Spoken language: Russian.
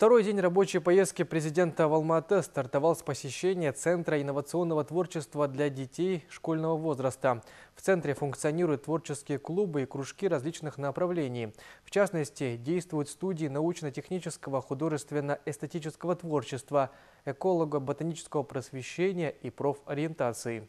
Второй день рабочей поездки президента в Алматы стартовал с посещения Центра инновационного творчества для детей школьного возраста. В центре функционируют творческие клубы и кружки различных направлений. В частности, действуют студии научно-технического художественно-эстетического творчества, эколого-ботанического просвещения и профориентации.